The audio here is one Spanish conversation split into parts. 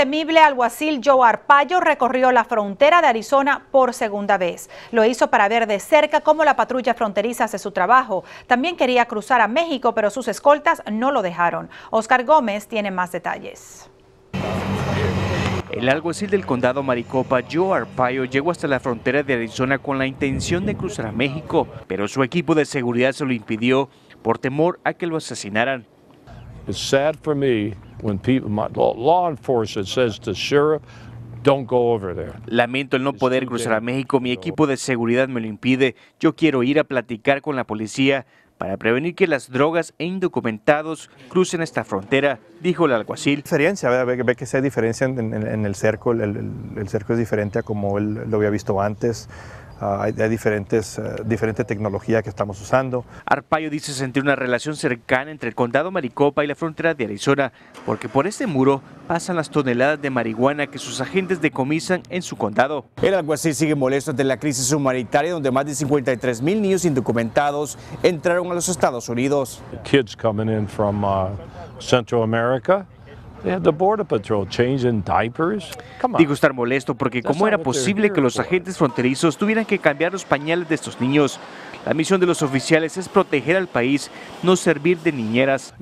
temible alguacil Joe Arpaio recorrió la frontera de Arizona por segunda vez. Lo hizo para ver de cerca cómo la patrulla fronteriza hace su trabajo. También quería cruzar a México, pero sus escoltas no lo dejaron. Oscar Gómez tiene más detalles. El alguacil del condado Maricopa, Joe Arpaio, llegó hasta la frontera de Arizona con la intención de cruzar a México, pero su equipo de seguridad se lo impidió por temor a que lo asesinaran when people, my, law says to sheriff, Don't go over there. Lamento el no poder cruzar a México, mi equipo de seguridad me lo impide. Yo quiero ir a platicar con la policía para prevenir que las drogas e indocumentados crucen esta frontera, dijo el alguacil. Experiencia, ve, ve que se diferencia en, el cerco, el, el, cerco es diferente a como él lo había visto antes. Ah, hay, diferentes, eh, diferentes tecnologías que estamos usando. Arpaio dice sentir una relación cercana entre el condado Maricopa y la frontera de Arizona, porque por este muro pasan las toneladas de marihuana que sus agentes decomisan en su condado. El alguacil sigue molesto ante la crisis humanitaria, donde más de 53 mil niños indocumentados entraron a los Estados Unidos. Kids coming in from uh, Central America. Digo estar molesto porque cómo era posible que los agentes fronterizos tuvieran que cambiar los pañales de estos niños. La misión de los oficiales es proteger al país, no servir de niñeras.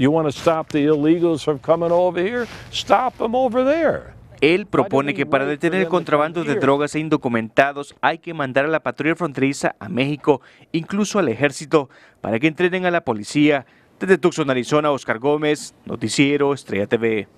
Él propone que para detener el contrabando de drogas e indocumentados hay que mandar a la patrulla fronteriza a México, incluso al ejército, para que entrenen a la policía. Desde Tucson, Arizona, Oscar Gómez, Noticiero, Estrella TV.